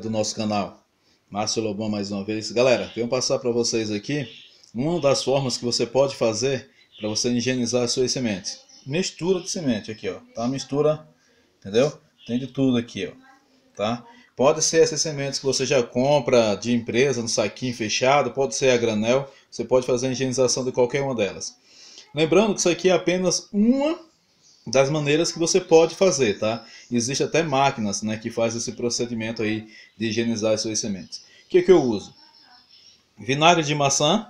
do nosso canal. Márcio Lobão mais uma vez. Galera, venho passar para vocês aqui uma das formas que você pode fazer para você higienizar as suas sementes. Mistura de semente aqui, ó. Tá? Mistura, entendeu? Tem de tudo aqui, ó. Tá? Pode ser essas sementes que você já compra de empresa, no saquinho fechado, pode ser a granel. Você pode fazer a higienização de qualquer uma delas. Lembrando que isso aqui é apenas uma das maneiras que você pode fazer, tá? Existe até máquinas né, que fazem esse procedimento aí de higienizar as suas sementes. O que, é que eu uso? Vinagre de maçã,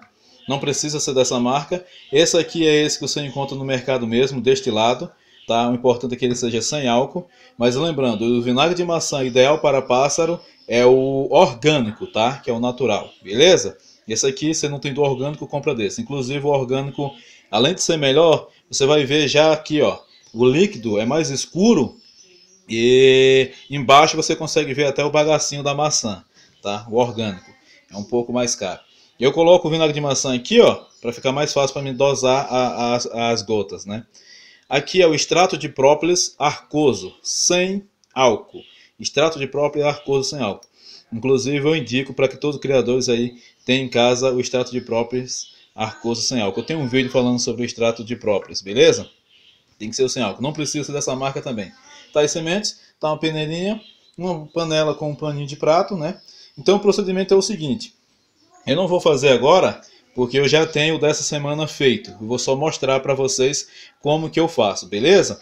não precisa ser dessa marca. Esse aqui é esse que você encontra no mercado mesmo, destilado. Tá? O importante é que ele seja sem álcool. Mas lembrando, o vinagre de maçã ideal para pássaro é o orgânico, tá? Que é o natural, beleza? Esse aqui, você não tem do orgânico, compra desse. Inclusive o orgânico, além de ser melhor, você vai ver já aqui, ó o líquido é mais escuro e embaixo você consegue ver até o bagacinho da maçã, tá? O orgânico. É um pouco mais caro. Eu coloco o vinagre de maçã aqui, ó, para ficar mais fácil para me dosar a, a, as gotas, né? Aqui é o extrato de própolis arcoso, sem álcool. Extrato de própolis arcoso sem álcool. Inclusive eu indico para que todos os criadores aí tenham em casa o extrato de própolis arcoso sem álcool. Eu tenho um vídeo falando sobre o extrato de própolis, beleza? Tem que ser o sem álcool. Não precisa dessa marca também. Tá as sementes, tá uma peneirinha, uma panela com um paninho de prato, né? Então o procedimento é o seguinte. Eu não vou fazer agora, porque eu já tenho dessa semana feito. Eu vou só mostrar para vocês como que eu faço, beleza?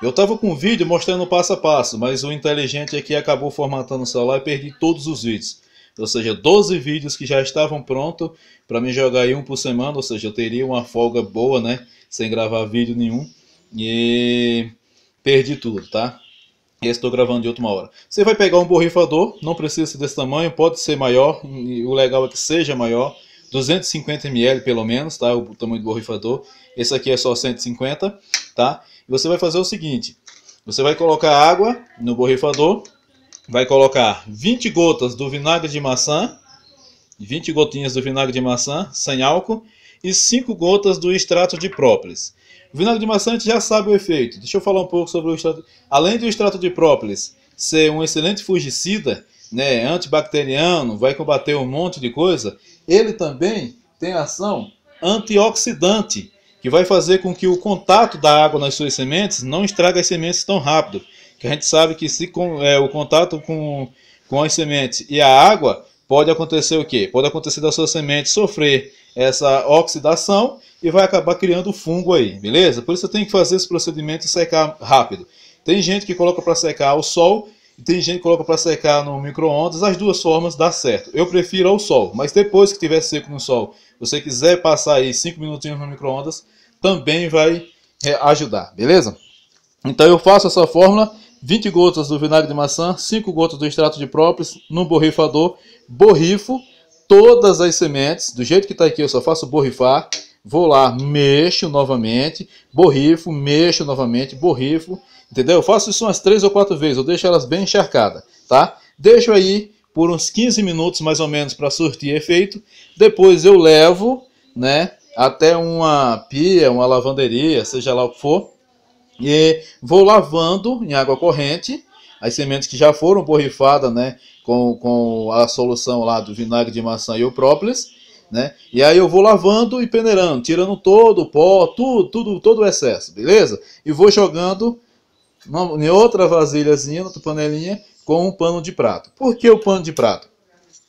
Eu tava com um vídeo mostrando passo a passo, mas o inteligente aqui acabou formatando o celular e perdi todos os vídeos. Ou seja, 12 vídeos que já estavam prontos para me jogar aí um por semana, ou seja, eu teria uma folga boa, né? Sem gravar vídeo nenhum e perdi tudo, tá? E estou gravando de última hora. Você vai pegar um borrifador, não precisa ser desse tamanho, pode ser maior, o legal é que seja maior, 250 ml pelo menos, tá? O tamanho do borrifador. Esse aqui é só 150, tá? E você vai fazer o seguinte, você vai colocar água no borrifador, vai colocar 20 gotas do vinagre de maçã, 20 gotinhas do vinagre de maçã sem álcool e 5 gotas do extrato de própolis. O vinagre de maçante já sabe o efeito. Deixa eu falar um pouco sobre o extrato. Além do extrato de própolis ser um excelente fungicida, né, antibacteriano, vai combater um monte de coisa, ele também tem ação antioxidante, que vai fazer com que o contato da água nas suas sementes não estrague as sementes tão rápido. Que a gente sabe que se com, é, o contato com, com as sementes e a água pode acontecer o quê? Pode acontecer da sua semente sofrer essa oxidação e vai acabar criando fungo aí, beleza? Por isso eu tenho que fazer esse procedimento secar rápido. Tem gente que coloca para secar ao sol e tem gente que coloca para secar no micro-ondas. As duas formas dá certo. Eu prefiro ao sol, mas depois que tiver seco no sol, você quiser passar aí 5 minutinhos no micro-ondas, também vai é, ajudar, beleza? Então eu faço essa fórmula, 20 gotas do vinagre de maçã, 5 gotas do extrato de própolis, no borrifador, borrifo todas as sementes, do jeito que está aqui eu só faço borrifar, vou lá, mexo novamente, borrifo, mexo novamente, borrifo, entendeu? Eu faço isso umas três ou quatro vezes, eu deixo elas bem encharcadas, tá? Deixo aí por uns 15 minutos mais ou menos para surtir efeito. Depois eu levo, né, até uma pia, uma lavanderia, seja lá o que for, e vou lavando em água corrente as sementes que já foram borrifadas, né, com, com a solução lá do vinagre de maçã e o própolis né? E aí eu vou lavando e peneirando, tirando todo o pó, tudo, tudo, todo o excesso, beleza? E vou jogando em outra vasilhazinha, outra panelinha, com um pano de prato. Por que o pano de prato?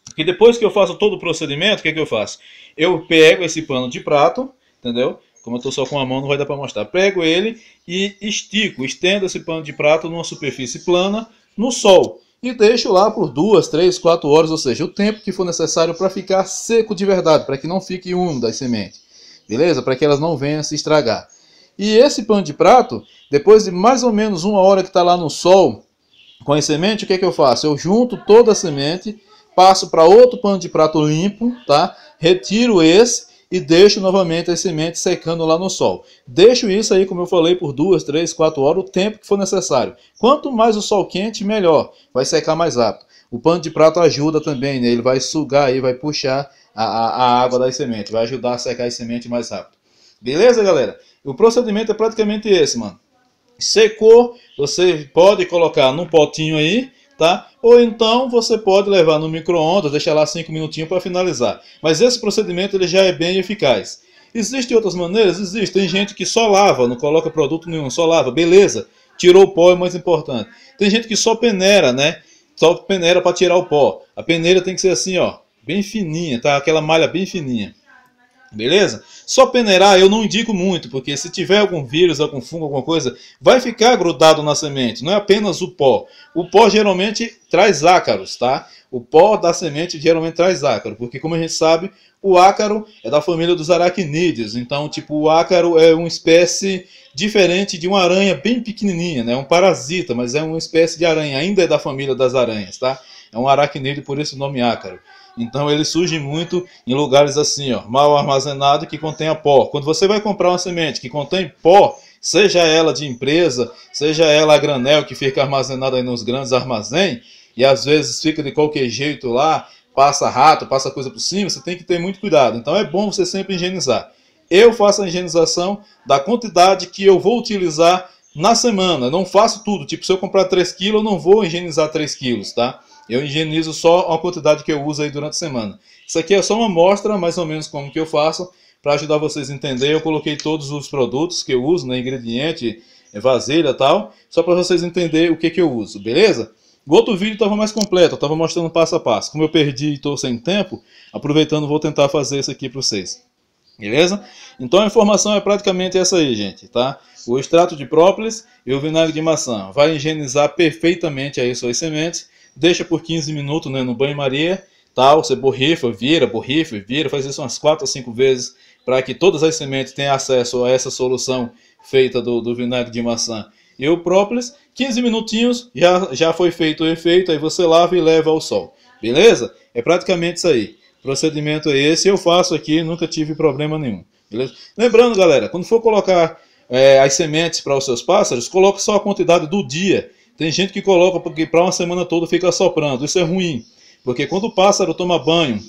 Porque depois que eu faço todo o procedimento, o que, é que eu faço? Eu pego esse pano de prato, entendeu? Como eu estou só com a mão, não vai dar para mostrar. Pego ele e estico, estendo esse pano de prato numa superfície plana, no sol e deixo lá por duas, três, quatro horas, ou seja, o tempo que for necessário para ficar seco de verdade, para que não fique úmida as sementes, beleza? Para que elas não venham se estragar. E esse pano de prato, depois de mais ou menos uma hora que está lá no sol com a semente, o que, é que eu faço? Eu junto toda a semente, passo para outro pano de prato limpo, tá? Retiro esse e deixo novamente as sementes secando lá no sol. Deixo isso aí, como eu falei, por duas, três, quatro horas, o tempo que for necessário. Quanto mais o sol quente, melhor. Vai secar mais rápido. O pano de prato ajuda também, né? ele vai sugar aí, vai puxar a, a, a água das sementes, vai ajudar a secar as sementes mais rápido. Beleza, galera? O procedimento é praticamente esse, mano. Secou, você pode colocar num potinho aí tá? Ou então você pode levar no micro-ondas, deixar lá 5 minutinhos para finalizar. Mas esse procedimento ele já é bem eficaz. Existem outras maneiras? existe Tem gente que só lava, não coloca produto nenhum, só lava, beleza. Tirou o pó é mais importante. Tem gente que só peneira, né? Só peneira para tirar o pó. A peneira tem que ser assim, ó, bem fininha, tá? Aquela malha bem fininha. Beleza? Só peneirar eu não indico muito, porque se tiver algum vírus, algum fungo, alguma coisa, vai ficar grudado na semente, não é apenas o pó. O pó geralmente traz ácaros, tá? O pó da semente geralmente traz ácaro, porque como a gente sabe, o ácaro é da família dos aracnídeos. Então, tipo, o ácaro é uma espécie diferente de uma aranha bem pequenininha, né? É um parasita, mas é uma espécie de aranha, ainda é da família das aranhas, tá? É um aracnídeo, por esse nome ácaro. Então ele surge muito em lugares assim, ó, mal armazenado que contém pó. Quando você vai comprar uma semente que contém pó, seja ela de empresa, seja ela a granel que fica armazenada aí nos grandes armazéns, e às vezes fica de qualquer jeito lá, passa rato, passa coisa por cima, você tem que ter muito cuidado. Então é bom você sempre higienizar. Eu faço a higienização da quantidade que eu vou utilizar na semana. Eu não faço tudo. Tipo, se eu comprar 3 quilos, eu não vou higienizar 3 quilos, tá? Eu higienizo só a quantidade que eu uso aí durante a semana. Isso aqui é só uma amostra, mais ou menos como que eu faço, para ajudar vocês a entender. Eu coloquei todos os produtos que eu uso, né, ingrediente, eh, vasilha e tal, só para vocês entenderem o que, que eu uso, beleza? O outro vídeo estava mais completo, estava mostrando passo a passo. Como eu perdi e estou sem tempo, aproveitando vou tentar fazer isso aqui para vocês. Beleza? Então a informação é praticamente essa aí, gente, tá? O extrato de própolis e o vinagre de maçã vai higienizar perfeitamente aí suas sementes deixa por 15 minutos né, no banho-maria, tal, você borrifa, vira, borrifa, vira, faz isso umas 4 a 5 vezes para que todas as sementes tenham acesso a essa solução feita do, do vinagre de maçã e o própolis, 15 minutinhos, já, já foi feito o efeito, aí você lava e leva ao sol, beleza? É praticamente isso aí, o procedimento é esse, eu faço aqui, nunca tive problema nenhum, beleza? Lembrando galera, quando for colocar é, as sementes para os seus pássaros, coloque só a quantidade do dia, tem gente que coloca porque para uma semana toda fica soprando. Isso é ruim, porque quando o pássaro toma banho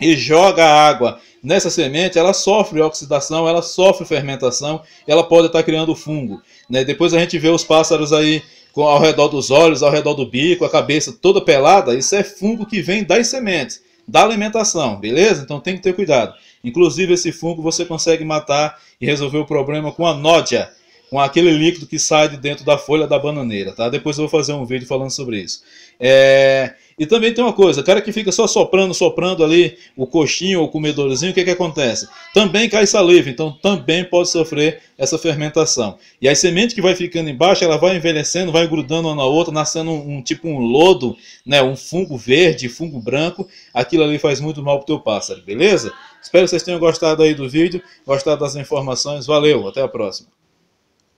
e joga água nessa semente, ela sofre oxidação, ela sofre fermentação, ela pode estar criando fungo. Né? Depois a gente vê os pássaros aí ao redor dos olhos, ao redor do bico, a cabeça toda pelada. Isso é fungo que vem das sementes, da alimentação, beleza? Então tem que ter cuidado. Inclusive esse fungo você consegue matar e resolver o problema com a nódia com aquele líquido que sai de dentro da folha da bananeira, tá? Depois eu vou fazer um vídeo falando sobre isso. É... E também tem uma coisa, cara que fica só soprando, soprando ali o coxinho ou o comedorzinho, o que que acontece? Também cai saliva, então também pode sofrer essa fermentação. E a semente que vai ficando embaixo, ela vai envelhecendo, vai grudando uma na outra, nascendo um, um tipo um lodo, né? Um fungo verde, fungo branco, aquilo ali faz muito mal pro teu pássaro, beleza? Espero que vocês tenham gostado aí do vídeo, gostado das informações, valeu, até a próxima.